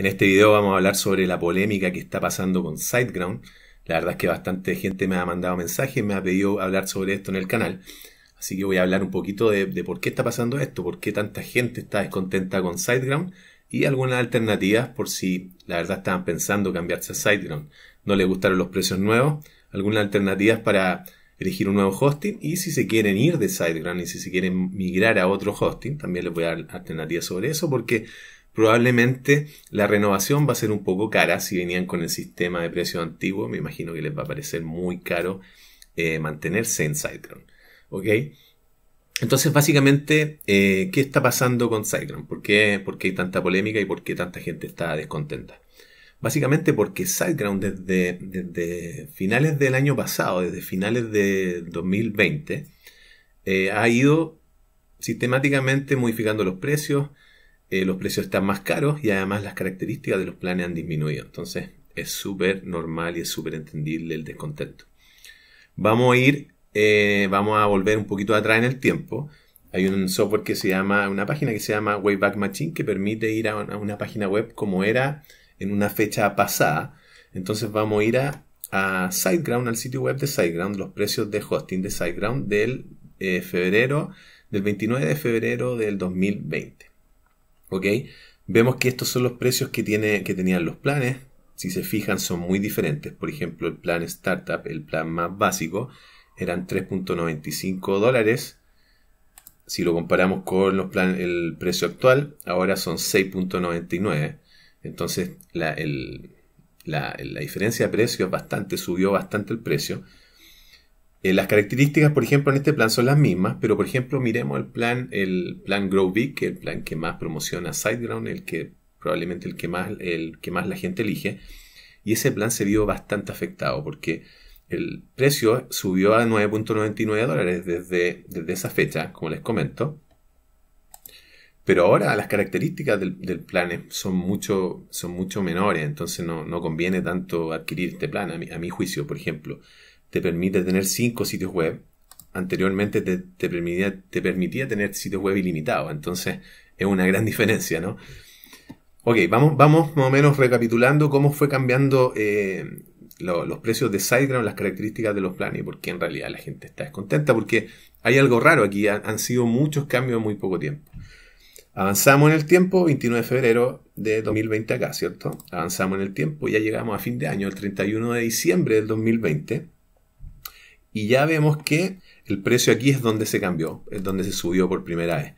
En este video vamos a hablar sobre la polémica que está pasando con SiteGround. La verdad es que bastante gente me ha mandado mensajes, me ha pedido hablar sobre esto en el canal. Así que voy a hablar un poquito de, por qué está pasando esto, por qué tanta gente está descontenta con SiteGround y algunas alternativas por si la verdad estaban pensando cambiarse a SiteGround. No les gustaron los precios nuevos, algunas alternativas para elegir un nuevo hosting y si se quieren ir de SiteGround y si se quieren migrar a otro hosting, también les voy a dar alternativas sobre eso porque Probablemente la renovación va a ser un poco cara si venían con el sistema de precios antiguo. Me imagino que les va a parecer muy caro eh, mantenerse en Cytron. ¿Ok? Entonces, básicamente, eh, ¿qué está pasando con Cytron? ¿Por qué, hay tanta polémica y por qué tanta gente está descontenta? Básicamente porque SiteGround desde, finales del año pasado, desde finales de 2020, eh, ha ido sistemáticamente modificando los precios, eh, los precios están más caros y además las características de los planes han disminuido. Entonces es súper normal y es súper entendible el descontento. Vamos a ir, eh, vamos a volver un poquito atrás en el tiempo. Hay un software que se llama, una página que se llama Wayback Machine que permite ir a una, página web como era en una fecha pasada. Entonces vamos a ir a, SiteGround, al sitio web de SiteGround, los precios de hosting de SiteGround del eh, febrero, del 29 de febrero del 2020. Vemos que estos son los precios que, tiene, que tenían los planes. Si se fijan, son muy diferentes. Por ejemplo, el plan Startup, el plan más básico, eran 3.95 dólares. Si lo comparamos con los plan, el precio actual, ahora son 6.99. Entonces, la, diferencia de precio bastante, subió bastante el precio. Eh, las características, por ejemplo, en este plan son las mismas, pero por ejemplo, miremos el plan, el plan Grow Big, que el plan que más promociona SideGround el que probablemente el que más, el que más la gente elige. Y ese plan se vio bastante afectado porque el precio subió a 9.99 dólares desde, desde esa fecha, como les comento. Pero ahora las características del, plan son mucho, son mucho menores, entonces no, no, conviene tanto adquirir este plan, a mi, a mi juicio, por ejemplo te permite tener cinco sitios web. Anteriormente te, permitía, tener sitios web ilimitados. Entonces es una gran diferencia, ¿no? Ok, vamos, vamos más o menos recapitulando cómo fue cambiando eh, los precios de SiteGround, las características de los planes y por qué en realidad la gente está descontenta, porque hay algo raro aquí, han, sido muchos cambios en muy poco tiempo. Avanzamos en el tiempo, 29 de febrero de 2020 acá, ¿cierto? Avanzamos en el tiempo, ya llegamos a fin de año, el 31 de diciembre del 2020. Y ya vemos que el precio aquí es donde se cambió, es donde se subió por primera vez.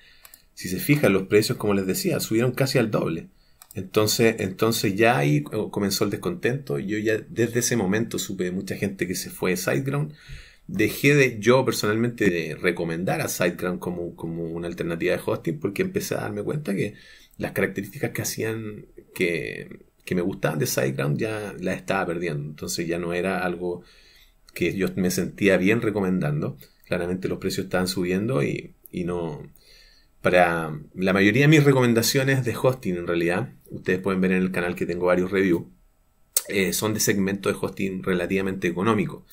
Si se fijan, los precios, como les decía, subieron casi al doble. Entonces, entonces ya ahí eh, comenzó el descontento. Yo ya desde ese momento supe de mucha gente que se fue de SiteGround. Dejé de, yo personalmente, de recomendar a SiteGround como, como una alternativa de hosting porque empecé a darme cuenta que las características que hacían que, que me gustaban de SiteGround ya las estaba perdiendo. Entonces ya no era algo que yo me sentía bien recomendando. Claramente los precios estaban subiendo y, no... Para la mayoría de mis recomendaciones de hosting en realidad, ustedes pueden ver en el canal que tengo varios reviews, eh, son de segmento de hosting relativamente económico.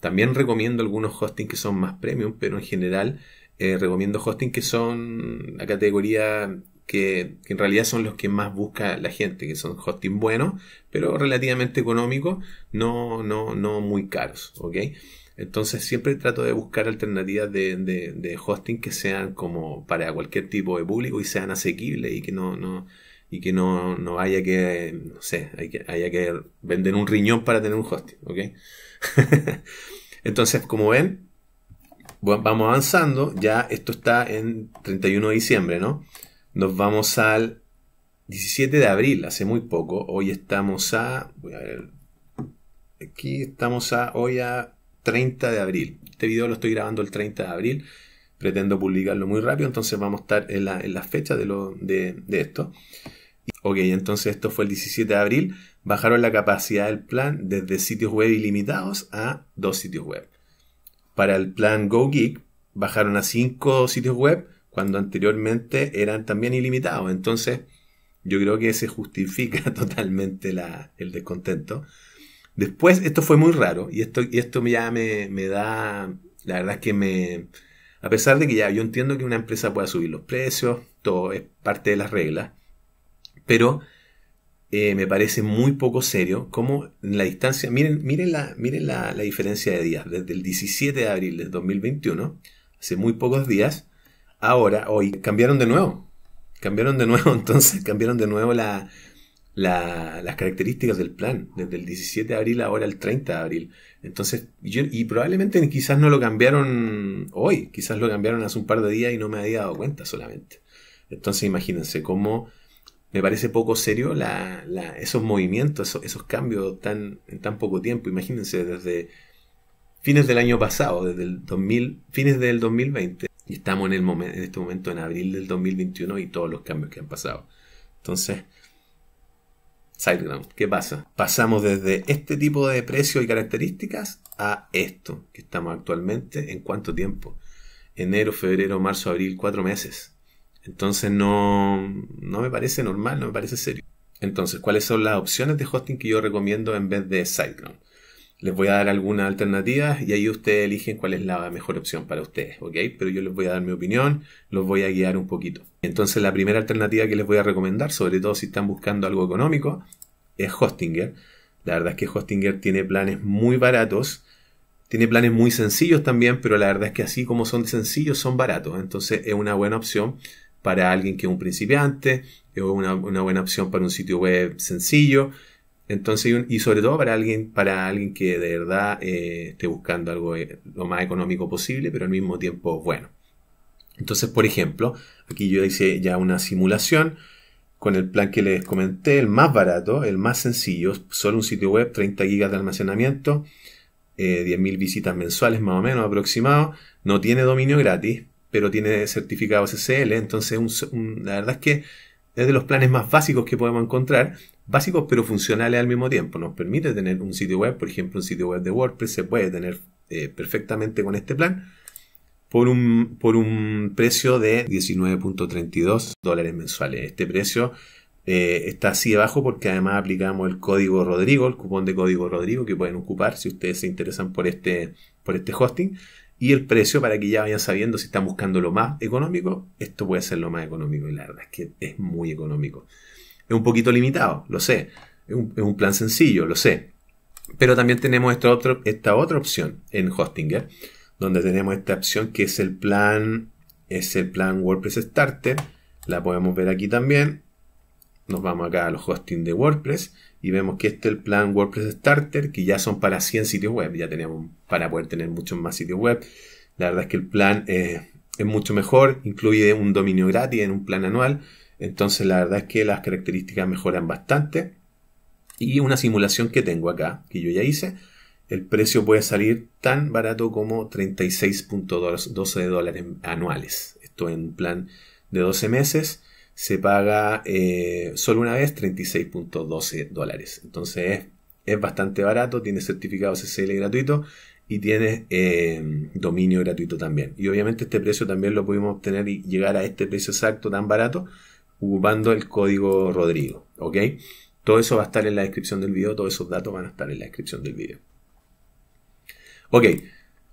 También recomiendo algunos hosting que son más premium, pero en general eh, recomiendo hosting que son la categoría que, en realidad son los que más busca la gente, que son hosting buenos, pero relativamente económicos, no, no, no muy caros, ¿ok? Entonces siempre trato de buscar alternativas de, hosting que sean como para cualquier tipo de público y sean asequibles y que no, y que no, haya que, no sé, haya que vender un riñón para tener un hosting, ¿ok? Entonces, como ven, vamos avanzando, ya esto está en 31 de diciembre, ¿no? Nos vamos al 17 de abril, hace muy poco. Hoy estamos a. Aquí estamos a. Hoy a 30 de abril. Este video lo estoy grabando el 30 de abril. Pretendo publicarlo muy rápido, entonces vamos a estar en la, fecha de, lo, de, de esto. Ok, entonces esto fue el 17 de abril. Bajaron la capacidad del plan desde sitios web ilimitados a dos sitios web. Para el plan GoGeek bajaron a cinco sitios web cuando anteriormente eran también ilimitados. Entonces, yo creo que se justifica totalmente el descontento. Después, esto fue muy raro y esto, y esto ya me, me da, la verdad es que me, a pesar de que ya yo entiendo que una empresa pueda subir los precios, todo es parte de las reglas, pero eh, me parece muy poco serio como la distancia, miren, miren, la, miren la diferencia de días, desde el 17 de abril de 2021, hace muy pocos días, Ahora, hoy, cambiaron de nuevo. Cambiaron de nuevo, entonces cambiaron de nuevo la, las características del plan, desde el 17 de abril ahora el 30 de abril. Entonces, yo, y probablemente quizás no lo cambiaron hoy, quizás lo cambiaron hace un par de días y no me había dado cuenta solamente. Entonces, imagínense cómo me parece poco serio la, esos movimientos, esos, cambios tan, en tan poco tiempo. Imagínense, desde fines del año pasado, desde el 2000, fines del 2020, y estamos en, este momento en abril del 2021 y todos los cambios que han pasado. Entonces, Sideground, ¿qué pasa? Pasamos desde este tipo de precios y características a esto que estamos actualmente. ¿En cuánto tiempo? Enero, febrero, marzo, abril, cuatro meses. Entonces no, no me parece normal, no me parece serio. Entonces, ¿cuáles son las opciones de hosting que yo recomiendo en vez de SiteGround? Les voy a dar algunas alternativas y ahí ustedes eligen cuál es la mejor opción para ustedes, ¿ok? Pero yo les voy a dar mi opinión, los voy a guiar un poquito. Entonces la primera alternativa que les voy a recomendar, sobre todo si están buscando algo económico, es Hostinger. La verdad es que Hostinger tiene planes muy baratos, tiene planes muy sencillos también, pero la verdad es que así como son sencillos, son baratos. Entonces es una buena opción para alguien que es un principiante, es una, una buena opción para un sitio web sencillo entonces, y sobre todo para alguien, para alguien que de verdad eh, esté buscando algo eh, lo más económico posible, pero al mismo tiempo bueno. Entonces, por ejemplo, aquí yo hice ya una simulación con el plan que les comenté, el más barato, el más sencillo, solo un sitio web, 30 GB de almacenamiento, 10.000 eh, visitas mensuales más o menos aproximado, no tiene dominio gratis, pero tiene certificado SSL, entonces la verdad es que es de los planes más básicos que podemos encontrar, básicos pero funcionales al mismo tiempo. Nos permite tener un sitio web, por ejemplo, un sitio web de WordPress se puede tener eh, perfectamente con este plan por un, por un precio de 19.32 dólares mensuales. Este precio eh, está así bajo porque además aplicamos el código Rodrigo, el cupón de código Rodrigo que pueden ocupar si ustedes se interesan por este, por este hosting y el precio para que ya vayan sabiendo si están buscando lo más económico, esto puede ser lo más económico y la verdad es que es muy económico. Es un poquito limitado, lo sé, es un, plan sencillo, lo sé, pero también tenemos esta, esta otra opción en Hostinger, donde tenemos esta opción que es el plan, es el plan WordPress Starter, la podemos ver aquí también, nos vamos acá a los hosting de WordPress y vemos que este es el plan WordPress Starter, que ya son para 100 sitios web. Ya tenemos para poder tener muchos más sitios web. La verdad es que el plan eh, es mucho mejor, incluye un dominio gratis en un plan anual. Entonces la verdad es que las características mejoran bastante. Y una simulación que tengo acá, que yo ya hice, el precio puede salir tan barato como 36.12 dólares anuales. Esto en un plan de 12 meses se paga eh, solo una vez 36.12 dólares. Entonces es, bastante barato, tiene certificado CCL gratuito y tiene eh, dominio gratuito también. Y obviamente este precio también lo pudimos obtener y llegar a este precio exacto tan barato ocupando el código Rodrigo. ¿Ok? Todo eso va a estar en la descripción del video, todos esos datos van a estar en la descripción del video. Ok,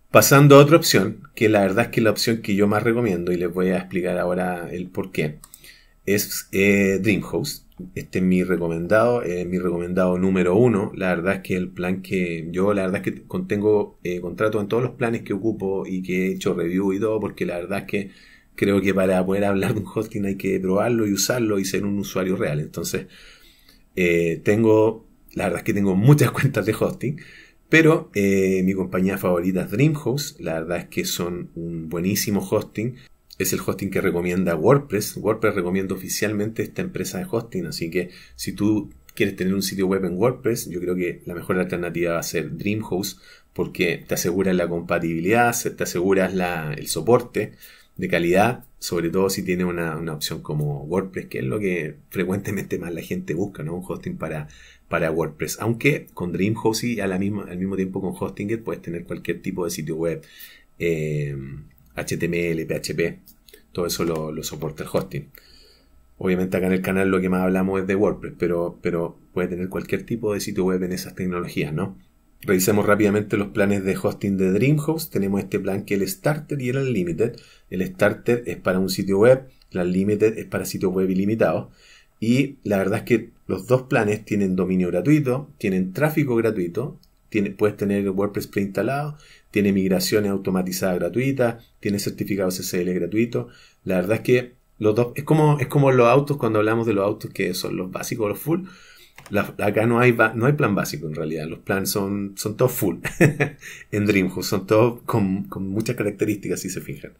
pasando a otra opción, que la verdad es que es la opción que yo más recomiendo y les voy a explicar ahora el por qué es eh, Dreamhost. Este es mi recomendado, es eh, mi recomendado número uno. La verdad es que el plan que yo, la verdad es que contengo eh, contrato en todos los planes que ocupo y que he hecho review y todo, porque la verdad es que creo que para poder hablar de un hosting hay que probarlo y usarlo y ser un usuario real. Entonces, tengo, la verdad es que tengo muchas cuentas de hosting. Pero mi compañía favorita es Dreamhost. La verdad es que son un buenísimo hosting es el hosting que recomienda WordPress. WordPress recomienda oficialmente esta empresa de hosting, así que si tú quieres tener un sitio web en WordPress, yo creo que la mejor alternativa va a ser Dreamhost porque te aseguras la compatibilidad, te aseguras el soporte de calidad, sobre todo si tiene una, opción como WordPress, que es lo que frecuentemente más la gente busca, ¿no? Un hosting para, para WordPress. Aunque con Dreamhost y a la misma, al mismo tiempo con Hostinger puedes tener cualquier tipo de sitio web. Eh, HTML, PHP, todo eso lo, soporta el hosting. Obviamente acá en el canal lo que más hablamos es de WordPress, pero, pero puede tener cualquier tipo de sitio web en esas tecnologías, ¿no? Revisemos rápidamente los planes de hosting de Dreamhost. Tenemos este plan que el Starter y el Unlimited. El Starter es para un sitio web, el Unlimited es para sitios web ilimitados. Y la verdad es que los dos planes tienen dominio gratuito, tienen tráfico gratuito puedes tener WordPress instalado, tiene migraciones automatizadas gratuitas, tiene certificado SSL gratuito. La verdad es que los dos, es como, es como los autos cuando hablamos de los autos que son los básicos, los full. acá no hay, no hay plan básico en realidad, los planes son, son todos full en Dreamhost, son todos con, muchas características si se fijan.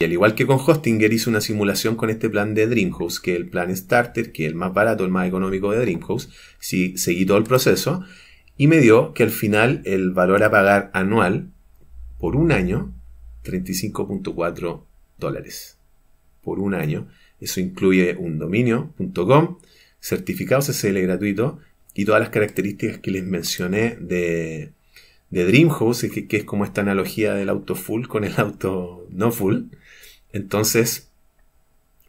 Y al igual que con Hostinger hice una simulación con este plan de Dreamhost, que es el plan Starter, que es el más barato, el más económico de Dreamhost, si seguí todo el proceso y me dio que al final el valor a pagar anual por un año, 35.4 dólares. Por un año. Eso incluye un dominio.com, certificado CCL gratuito y todas las características que les mencioné de, de Dreamhouse, que, es como esta analogía del auto full con el auto no full. Entonces,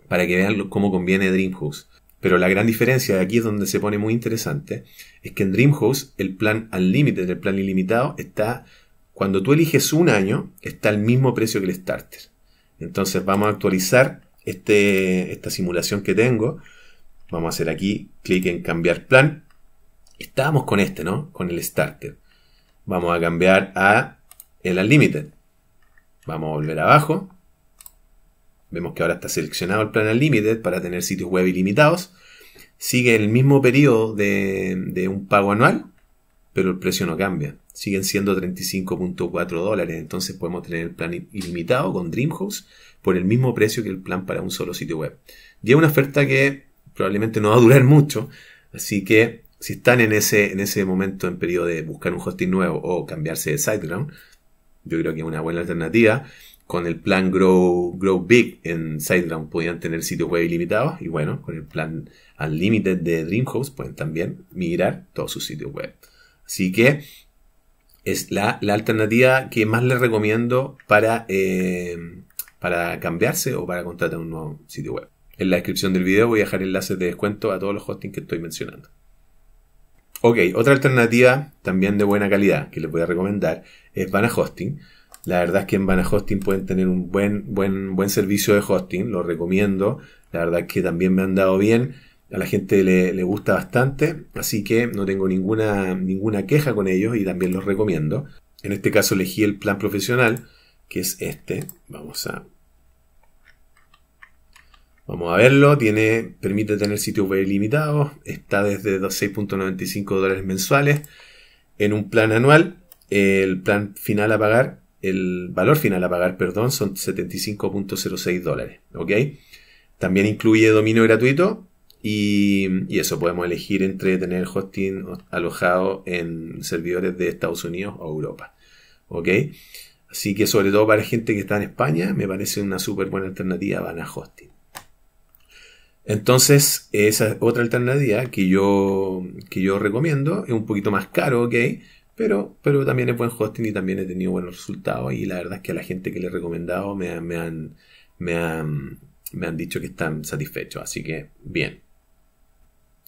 para que vean cómo conviene Dreamhouse. Pero la gran diferencia, de aquí es donde se pone muy interesante, es que en DreamHost el plan Unlimited, el plan ilimitado, está, cuando tú eliges un año, está al mismo precio que el starter. Entonces vamos a actualizar este, esta simulación que tengo. Vamos a hacer aquí, clic en cambiar plan. Estábamos con este, ¿no? Con el starter. Vamos a cambiar a el Unlimited. Vamos a volver abajo. Vemos que ahora está seleccionado el plan Unlimited para tener sitios web ilimitados. Sigue el mismo periodo de, un pago anual, pero el precio no cambia. Siguen siendo 35.4 dólares. Entonces podemos tener el plan ilimitado con Dreamhost por el mismo precio que el plan para un solo sitio web. Y es una oferta que probablemente no va a durar mucho. Así que si están en ese, en ese momento en periodo de buscar un hosting nuevo o cambiarse de SiteGround, yo creo que es una buena alternativa. Con el plan Grow, Grow Big en SiteGround podían tener sitios web ilimitados y bueno, con el plan Unlimited de DreamHost pueden también migrar todos sus sitios web. Así que es la, alternativa que más les recomiendo para, eh, para cambiarse o para contratar un nuevo sitio web. En la descripción del video voy a dejar enlaces de descuento a todos los hostings que estoy mencionando. Ok, otra alternativa también de buena calidad que les voy a recomendar es Vana Hosting. La verdad es que en Vana Hosting pueden tener un buen, buen, buen servicio de hosting, lo recomiendo. La verdad es que también me han dado bien, a la gente le, le gusta bastante, así que no tengo ninguna, ninguna queja con ellos y también los recomiendo. En este caso elegí el plan profesional, que es este. Vamos a Vamos a verlo, tiene, permite tener sitios web ilimitados, está desde 6.95 dólares mensuales en un plan anual. El plan final a pagar, el valor final a pagar, perdón, son 75.06 dólares. También incluye dominio gratuito y, eso podemos elegir entre tener hosting alojado en servidores de Estados Unidos o Europa. ¿Ok? Así que sobre todo para gente que está en España, me parece una súper buena alternativa van a hosting. Entonces, esa es otra alternativa que yo, que yo recomiendo. Es un poquito más caro, ok, pero, pero también es buen hosting y también he tenido buenos resultados. Y la verdad es que a la gente que le he recomendado me, me, han, dicho que están satisfechos. Así que, bien.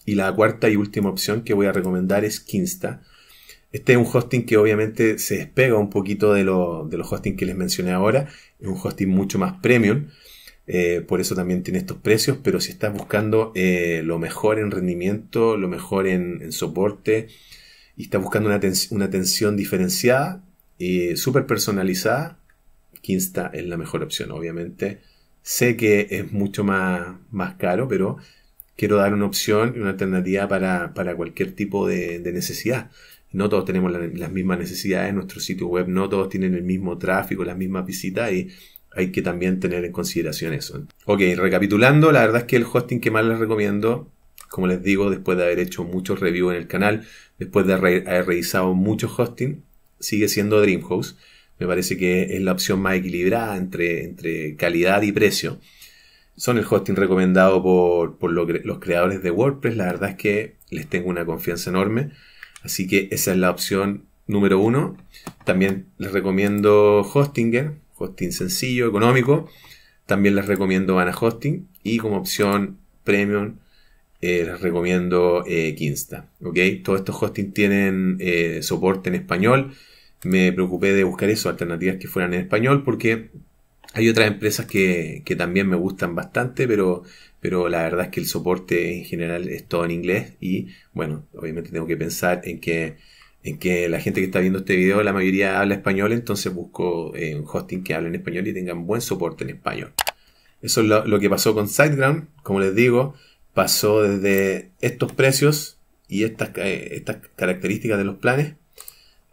Y la cuarta y última opción que voy a recomendar es Kinsta. Este es un hosting que obviamente se despega un poquito de, de los hostings que les mencioné ahora. Es un hosting mucho más premium. Eh, por eso también tiene estos precios, pero si estás buscando eh, lo mejor en rendimiento, lo mejor en, soporte, y estás buscando una, atención diferenciada, y súper personalizada, Kinsta es la mejor opción, obviamente. Sé que es mucho más, más caro, pero quiero dar una opción y una alternativa para, para cualquier tipo de, necesidad. No todos tenemos las mismas necesidades, en nuestro sitio web no todos tienen el mismo tráfico, las mismas visitas y hay que también tener en consideración eso. Ok, recapitulando, la verdad es que el hosting que más les recomiendo, como les digo, después de haber hecho muchos reviews en el canal, después de haber revisado muchos hosting, sigue siendo Dreamhost. Me parece que es la opción más equilibrada entre, entre calidad y precio. Son el hosting recomendado por, los creadores de WordPress. La verdad es que les tengo una confianza enorme. Así que esa es la opción número uno. También les recomiendo Hostinger, hosting sencillo, económico. También les recomiendo Ana Hosting y como opción premium eh, les recomiendo eh, Kinsta. ¿okay? Todos estos hosting tienen eh, soporte en español. Me preocupé de buscar eso, alternativas que fueran en español, porque hay otras empresas que, que también me gustan bastante, pero, pero la verdad es que el soporte en general es todo en inglés y bueno, obviamente tengo que pensar en que en que la gente que está viendo este video, la mayoría habla español, entonces busco eh, un hosting que hable en español y tengan buen soporte en español. Eso es lo, que pasó con SiteGround, como les digo, pasó desde estos precios y estas, eh, estas características de los planes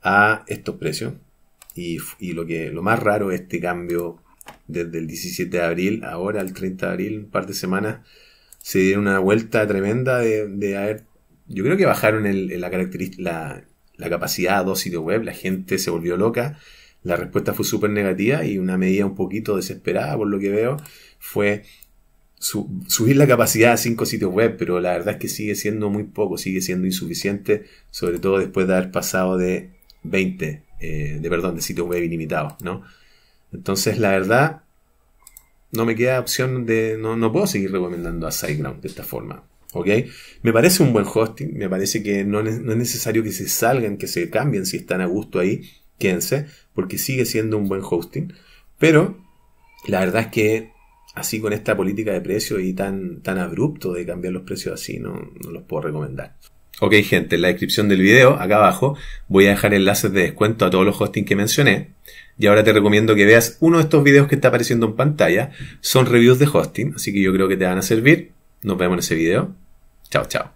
a estos precios. Y, lo, que, lo más raro es este cambio desde el 17 de abril, ahora al 30 de abril, un par de semanas, se dieron una vuelta tremenda de, haber... Yo creo que bajaron la, característica la capacidad a dos sitios web, la gente se volvió loca, la respuesta fue súper negativa y una medida un poquito desesperada por lo que veo fue subir la capacidad a cinco sitios web, pero la verdad es que sigue siendo muy poco, sigue siendo insuficiente, sobre todo después de haber pasado de 20, eh, de perdón, de sitios web ilimitados, ¿no? Entonces, la verdad, no me queda opción de, no, no puedo seguir recomendando a SiteGround de esta forma. ¿Ok? Me parece un buen hosting, me parece que no, es necesario que se salgan, que se cambien si están a gusto ahí, quédense, porque sigue siendo un buen hosting. Pero la verdad es que así con esta política de precios y tan, tan abrupto de cambiar los precios así, no, los puedo recomendar. Ok gente, en la descripción del video, acá abajo, voy a dejar enlaces de descuento a todos los hostings que mencioné. Y ahora te recomiendo que veas uno de estos videos que está apareciendo en pantalla. Son reviews de hosting, así que yo creo que te van a servir. Nos vemos en ese video. 教教。